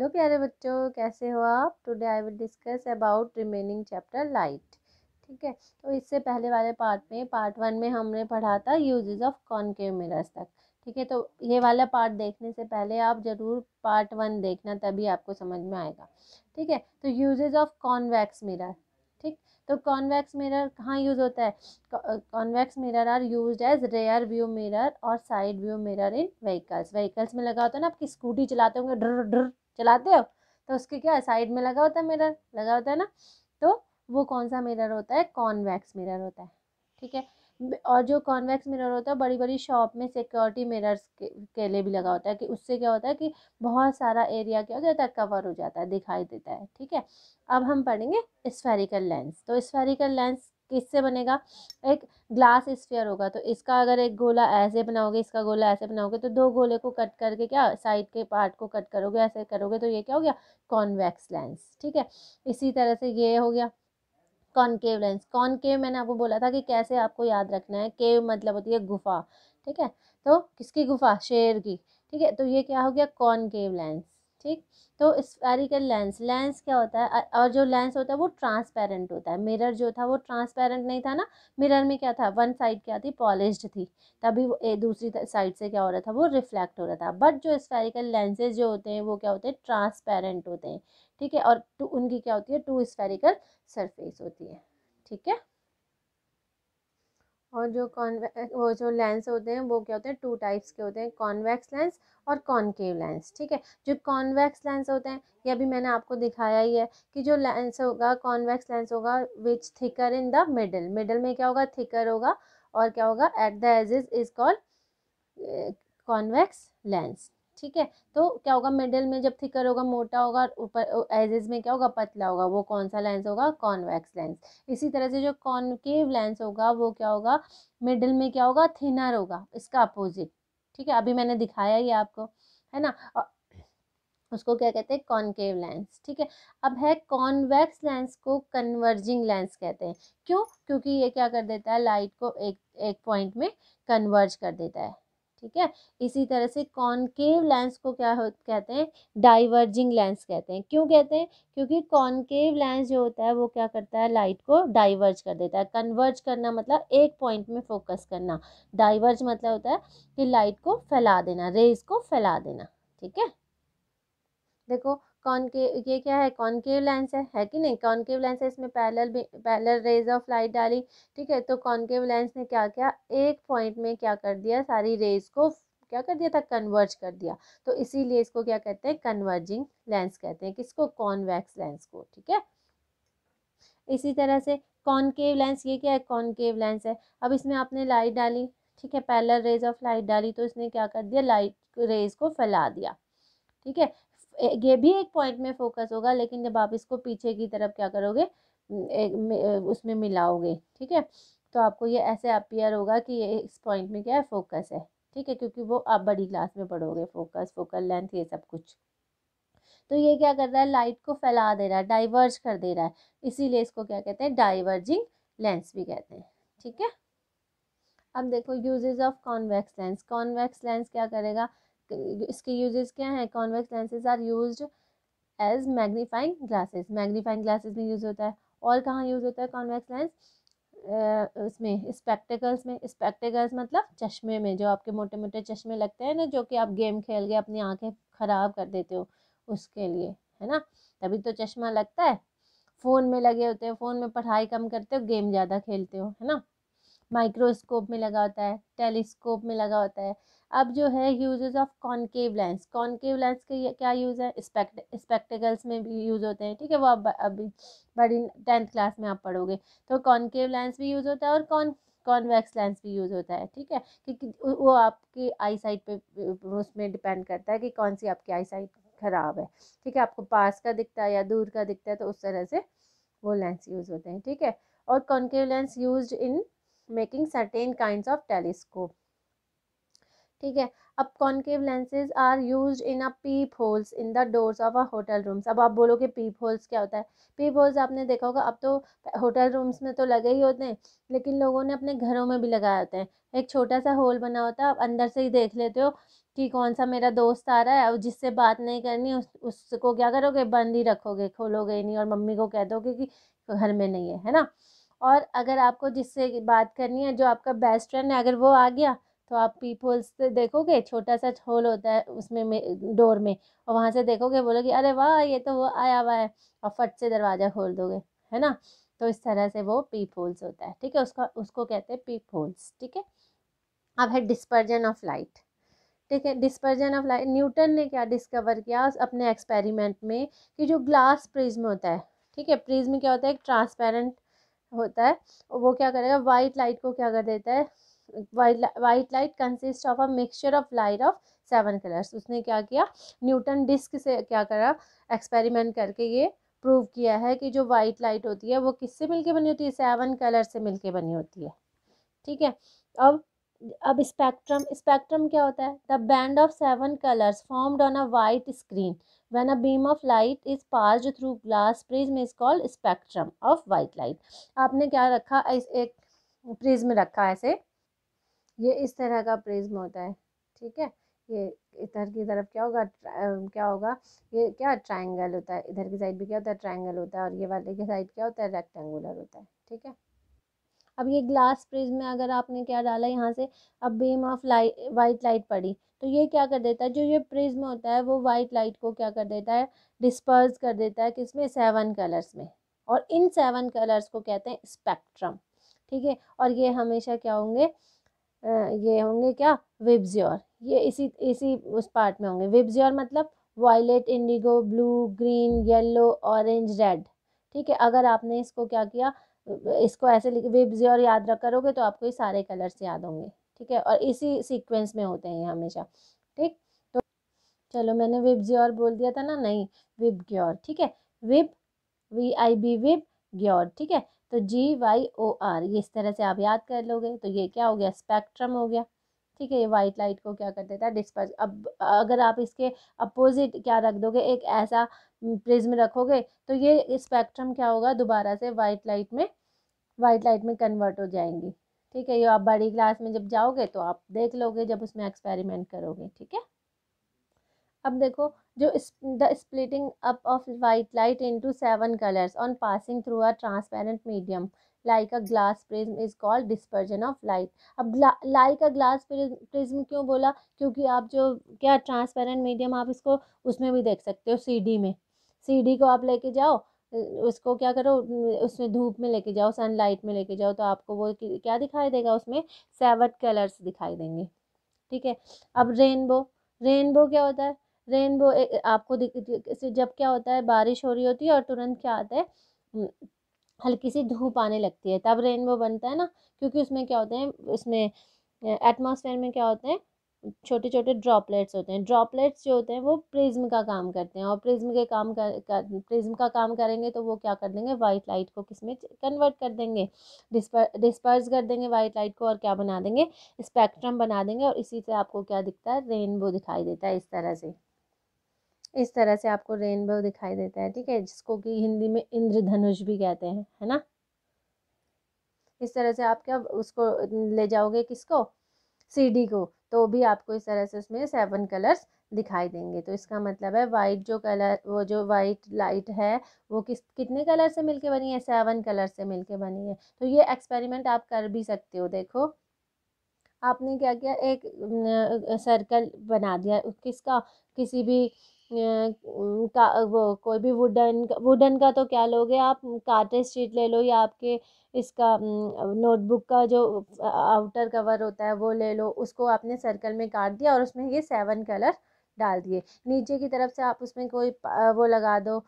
Hello प्यारे बच्चों कैसे हो आप today I will discuss about remaining chapter light ठीक है तो इससे पहले वाले पार्ट में पार्ट वन में हमने पढ़ा था यूजेज ऑफ कॉनकेव मिरर्स तक ठीक है तो ये वाला पार्ट देखने से पहले आप ज़रूर पार्ट वन देखना तभी आपको समझ में आएगा ठीक है तो यूजेज ऑफ कॉनवैक्स मिरर ठीक तो कॉन्वैक्स मिरर कहाँ यूज़ होता है convex mirror are use as rear view mirror और side view mirror in vehicles vehicles में लगा होता है ना आपकी स्कूटी चलाते होंगे ड्र ड्र चलाते हो तो उसके क्या साइड में लगा होता है मिरर लगा होता है ना तो वो कौन सा मिरर होता है कॉन्वैक्स मिरर होता है ठीक है और जो कॉन्वैक्स मिरर होता है बड़ी बड़ी शॉप में सिक्योरिटी मिरर्स के, के लिए भी लगा होता है कि उससे क्या होता है कि बहुत सारा एरिया क्या हो जाता है कवर हो जाता है दिखाई देता है ठीक है अब हम पढ़ेंगे स्फेरिकल लेंस तो स्फेरिकल लेंस किससे बनेगा एक ग्लास स्फीयर होगा तो इसका अगर एक गोला ऐसे बनाओगे इसका गोला ऐसे बनाओगे तो दो गोले को कट करके क्या साइड के पार्ट को कट करोगे ऐसे करोगे तो ये क्या हो गया कॉन्वेक्स लेंस ठीक है इसी तरह से ये हो गया कॉनकेव लेंस कॉनकेव मैंने आपको बोला था कि कैसे आपको याद रखना है केव मतलब होती है गुफा ठीक है तो किसकी गुफा शेर की ठीक है तो ये क्या हो गया कॉनकेव लेंस ठीक तो स्पेरिकल लेंस लेंस क्या होता है और जो लेंस होता है वो ट्रांसपेरेंट होता है मिरर जो था वो ट्रांसपेरेंट नहीं था ना मिरर में क्या था वन साइड क्या थी पॉलिश्ड थी तभी वो ए, दूसरी साइड से क्या हो रहा था वो रिफ्लेक्ट हो रहा था बट जो स्पेरिकल लेंसेज जो होते हैं वो क्या होते हैं ट्रांसपेरेंट होते हैं ठीक है और टू उनकी क्या होती है टू स्पेरिकल सरफेस होती है ठीक है और जो कॉन्वे वो जो लेंस होते हैं वो क्या होते हैं टू टाइप्स के होते हैं कॉन्वेक्स लेंस और कॉन्केव लेंस ठीक है जो कॉन्वेक्स लेंस होते हैं ये अभी मैंने आपको दिखाया ही है कि जो लेंस होगा कॉन्वेक्स लेंस होगा which thicker in the middle middle में क्या होगा थिकर होगा और क्या होगा at the edges is called convex lens ठीक है तो क्या होगा मिडिल में जब थिकर होगा मोटा होगा और ऊपर एजेज में क्या होगा पतला होगा वो कौन सा लेंस होगा कॉन्वेक्स लेंस इसी तरह से जो कॉनकेव लेंस होगा वो क्या होगा मिडिल में क्या होगा थिनर होगा इसका अपोजिट ठीक है अभी मैंने दिखाया ही आपको है ना उसको क्या कहते हैं कॉनकेव लेंस ठीक है अब है कॉन्वेक्स लेंस को कन्वर्जिंग लेंस कहते हैं क्यों क्योंकि ये क्या कर देता है लाइट को एक एक पॉइंट में कन्वर्ज कर देता है ठीक है इसी तरह से कॉनकेव लेंस को क्या हो कहते हैं डाइवर्जिंग लेंस कहते हैं क्यों कहते हैं क्योंकि कॉनकेव लेंस जो होता है वो क्या करता है लाइट को डाइवर्ज कर देता है कन्वर्ज करना मतलब एक पॉइंट में फोकस करना डाइवर्ज मतलब होता है कि लाइट को फैला देना रेज को फैला देना ठीक है देखो कॉनकेव ये क्या है कॉनकेव लेंस है है कि नहीं कॉनकेव लेंस है इसमें parallel parallel rays of light डाली ठीक है तो कॉनकेव लेंस ने क्या क्या एक पॉइंट में क्या कर दिया सारी रेज को क्या कर दिया था कन्वर्ज कर दिया तो इसीलिए इसको क्या कहते हैं कन्वर्जिंग लेंस कहते हैं किसको कॉन्वैक्स लेंस को ठीक है इसी तरह से कॉनकेव लेंस ये क्या है कॉनकेव लेंस है अब इसमें आपने लाइट डाली ठीक है पैरेलल रेज ऑफ लाइट डाली तो इसने क्या कर दिया लाइट रेज को फैला दिया ठीक है ये भी एक पॉइंट में फोकस होगा लेकिन जब आप इसको पीछे की तरफ क्या करोगे उसमें मिलाओगे ठीक है तो आपको ये ऐसे अपीयर होगा कि ये इस पॉइंट में क्या है फोकस है ठीक है क्योंकि वो आप बड़ी क्लास में पढ़ोगे फोकस फोकल लेंथ ये सब कुछ तो ये क्या कर रहा है लाइट को फैला दे रहा है डाइवर्ज कर दे रहा है इसीलिए इसको क्या कहते हैं डाइवर्जिंग लेंस भी कहते हैं ठीक है अब देखो uses of convex lens convex lens क्या करेगा इसके यूजेस क्या हैं convex lenses are use as magnifying glasses magnifying glasses में यूज़ होता है और कहाँ यूज़ होता है कॉन्वेक्स लेंस उसमें स्पेक्टिकल्स में स्पेक्टिकल्स मतलब चश्मे में जो आपके मोटे मोटे चश्मे लगते हैं ना जो कि आप गेम खेल के अपनी आंखें ख़राब कर देते हो उसके लिए है ना तभी तो चश्मा लगता है फ़ोन में लगे होते हो फ़ोन में पढ़ाई कम करते हो गेम ज़्यादा खेलते हो है ना माइक्रोस्कोप में लगा होता है टेलीस्कोप में लगा होता है अब जो है uses of concave lens concave lens के क्या यूज़ है स्पेक्ट स्पेक्टिकल्स में भी यूज़ होते हैं ठीक है वो आप अभी बड़ी टेंथ क्लास में आप पढ़ोगे तो कॉन्केव लेंस भी यूज़ होता है और कॉन कॉन्वेक्स लेंस भी यूज़ होता है ठीक है क्योंकि वो आपकी आई साइट पर उसमें डिपेंड करता है कि कौन सी आपकी आई साइट ख़राब है ठीक है आपको पास का दिखता है या दूर का दिखता है तो उस तरह से वो लेंस यूज़ होते हैं ठीक है और concave lens use in making certain kind of telescope ठीक है अब concave lenses are use in a peep holes in the doors of a hotel rooms अब आप बोलोगे पीप होल्स क्या होता है पीप होल्स आपने देखा होगा अब तो होटल रूम्स में तो लगे ही होते हैं लेकिन लोगों ने अपने घरों में भी लगाए होते हैं एक छोटा सा होल बना होता है आप अंदर से ही देख लेते हो कि कौन सा मेरा दोस्त आ रहा है और जिससे बात नहीं करनी उस उसको क्या करोगे बंद ही रखोगे खोलोगे ही नहीं और मम्मी को कह दोगे कि घर में नहीं है है ना और अगर आपको जिससे बात करनी है जो आपका बेस्ट फ्रेंड है अगर वो आ गया तो आप पीपल्स से देखोगे छोटा सा होल होता है उसमें में, डोर में और वहाँ से देखोगे बोलोगे अरे वाह ये तो वो आया हुआ है और फट से दरवाज़ा खोल दोगे है ना तो इस तरह से वो पीप होल्स होता है ठीक है उसका उसको कहते हैं पीप होल्स ठीक है अब है डिस्पर्जन ऑफ लाइट ठीक है डिस्पर्जन ऑफ लाइट न्यूटन ने क्या डिस्कवर किया अपने एक्सपेरिमेंट में कि जो ग्लास प्रिज्म होता है ठीक है प्रिज्म क्या होता है एक ट्रांसपेरेंट होता है वो क्या करेगा वाइट लाइट को क्या कर देता है white light consist of a mixture of light of seven colours उसने क्या किया न्यूटन डिस्क से क्या करा एक्सपेरिमेंट करके ये प्रूव किया है कि जो वाइट लाइट होती है वो किससे मिलके बनी होती है सेवन कलर से मिलके बनी होती है ठीक है अब अब स्पेक्ट्रम स्पेक्ट्रम क्या होता है the band of seven colours formed on a white screen when a beam of light is passed through glass prism is called spectrum of white light आपने क्या रखा इस एक प्रिज्म रखा ऐसे ये इस तरह का प्रिज्म होता है ठीक है ये इधर की तरफ क्या होगा क्या होगा ये क्या ट्राइंगल होता है इधर की साइड भी क्या होता है ट्राइंगल होता है और ये वाले की साइड क्या होता है रेक्टेंगुलर होता है ठीक है अब ये ग्लास प्रिज्म में अगर आपने क्या डाला यहाँ से अब beam of light white light पड़ी तो ये क्या कर देता है जो ये प्रिज्म होता है वो वाइट लाइट को क्या कर देता है डिस्पर्स कर देता है किसमें सेवन कलर्स में और इन सेवन कलर्स को कहते हैं स्पेक्ट्रम ठीक है और ये हमेशा क्या होंगे ये होंगे क्या विब्ज्योर ये इसी इसी उस पार्ट में होंगे विब्ज्योर मतलब violet indigo blue green yellow orange red ठीक है अगर आपने इसको क्या किया इसको ऐसे विब्ज्योर याद रख करोगे तो आपको ये सारे कलर्स याद होंगे ठीक है और इसी सीक्वेंस में होते हैं हमेशा ठीक तो चलो मैंने विब्ज्योर बोल दिया था ना नहीं विब ग्योर ठीक है विब वी आई बी विब ग्योर ठीक है तो जी वाई ओ आर ये इस तरह से आप याद कर लोगे तो ये क्या हो गया स्पेक्ट्रम हो गया ठीक है ये वाइट लाइट को क्या कर देता है डिस्पर्स अब अगर आप इसके अपोजिट क्या रख दोगे एक ऐसा प्रिज्म हम्म, रखोगे तो ये स्पेक्ट्रम क्या होगा दोबारा से वाइट लाइट में वाइट लाइट में कन्वर्ट हो जाएंगी ठीक है ये आप बड़ी क्लास में जब जाओगे तो आप देख लोगे जब उसमें एक्सपेरिमेंट करोगे ठीक है अब देखो जो the splitting up of white light into seven colours on passing through a transparent medium like a glass prism is called dispersion of light अब लाइक अ ग्लास प्रिज्म क्यों बोला क्योंकि आप जो क्या ट्रांसपेरेंट मीडियम आप इसको उसमें भी देख सकते हो सी डी में सी डी को आप लेके जाओ उसको क्या करो उसमें धूप में लेके जाओ सन लाइट में लेके जाओ तो आपको वो क्या दिखाई देगा उसमें सेवन कलर्स दिखाई देंगे ठीक है अब रेनबो रेनबो क्या होता है रेनबो आपको दिख जब क्या होता है बारिश हो रही होती है और तुरंत क्या आता है हल्की सी धूप आने लगती है तब रेनबो बनता है ना क्योंकि उसमें क्या होते हैं उसमें एटमॉस्फेयर में क्या होते हैं छोटे छोटे ड्रॉपलेट्स होते हैं ड्रॉपलेट्स जो होते हैं वो प्रिज्म का काम करते हैं और प्रिज्म के काम कर, कर प्रिज्म का काम करेंगे तो वो क्या कर देंगे वाइट लाइट को किस में कन्वर्ट कर देंगे डिस्पर डिस्पर्स कर देंगे वाइट लाइट को और क्या बना देंगे स्पेक्ट्रम बना देंगे और इसी से आपको क्या दिखता है रेनबो दिखाई देता है इस तरह से इस तरह से आपको रेनबो दिखाई देता है ठीक है जिसको कि हिंदी में इंद्रधनुष भी कहते हैं है ना इस तरह से आप क्या उसको ले जाओगे किसको सीडी को तो भी आपको इस तरह से उसमें सेवन कलर्स दिखाई देंगे तो इसका मतलब है वाइट जो कलर वो जो वाइट लाइट है वो किस कितने कलर से मिलके बनी है सेवन कलर से मिलके बनी है तो ये एक्सपेरिमेंट आप कर भी सकते हो देखो आपने क्या किया एक सर्कल बना दिया किसका किसी भी का वो कोई भी वुडन वुडन का तो क्या लोगे आप कार्टेज शीट ले लो या आपके इसका नोटबुक का जो आउटर कवर होता है वो ले लो उसको आपने सर्कल में काट दिया और उसमें ये सेवन कलर डाल दिए नीचे की तरफ से आप उसमें कोई वो लगा दो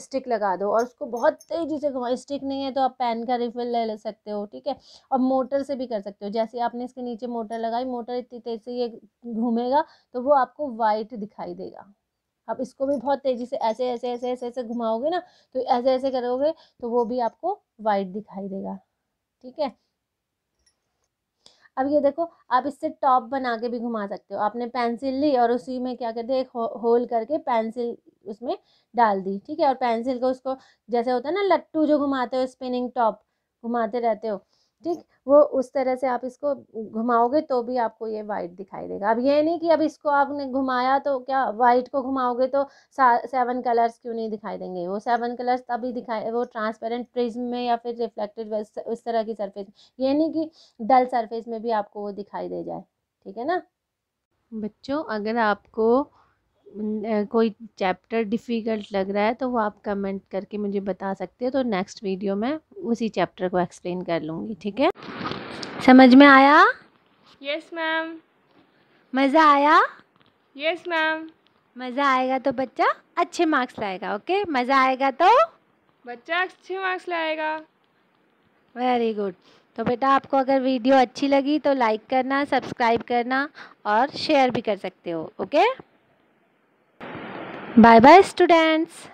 स्टिक लगा दो और उसको बहुत तेज़ी से घुमाओ स्टिक नहीं है तो आप पेन का रिफिल ले ले सकते हो ठीक है और मोटर से भी कर सकते हो जैसे आपने इसके नीचे मोटर लगाई मोटर इतनी तेज़ से ये घूमेगा तो वो आपको वाइट दिखाई देगा अब इसको भी बहुत तेज़ी से ऐसे ऐसे ऐसे ऐसे ऐसे घुमाओगे ना तो ऐसे ऐसे करोगे तो वो भी आपको वाइट दिखाई देगा ठीक है अब ये देखो आप इससे टॉप बना के भी घुमा सकते हो आपने पेंसिल ली और उसी में क्या कहते हैं एक हो, होल करके पेंसिल उसमें डाल दी ठीक है और पेंसिल को उसको जैसे होता है ना लट्टू जो घुमाते हो स्पिनिंग टॉप घुमाते रहते हो ठीक वो उस तरह से आप इसको घुमाओगे तो भी आपको ये वाइट दिखाई देगा अब ये नहीं कि अब इसको आपने घुमाया तो क्या वाइट को घुमाओगे तो सेवन कलर्स क्यों नहीं दिखाई देंगे वो सेवन कलर्स तभी दिखाई वो ट्रांसपेरेंट प्रिज्म में या फिर रिफ्लेक्टेड उस तरह की सरफेस ये नहीं कि डल सरफेस में भी आपको वो दिखाई दे जाए ठीक है ना बच्चों अगर आपको कोई चैप्टर डिफ़िकल्ट लग रहा है तो वो आप कमेंट करके मुझे बता सकते हो तो नेक्स्ट वीडियो में उसी चैप्टर को एक्सप्लेन कर लूँगी ठीक है समझ में आया यस मैम मज़ा आया यस मैम मज़ा आएगा तो बच्चा अच्छे मार्क्स लाएगा ओके मज़ा आएगा तो बच्चा अच्छे मार्क्स लाएगा वेरी गुड तो बेटा आपको अगर वीडियो अच्छी लगी तो लाइक करना सब्सक्राइब करना और शेयर भी कर सकते हो ओके Bye bye students.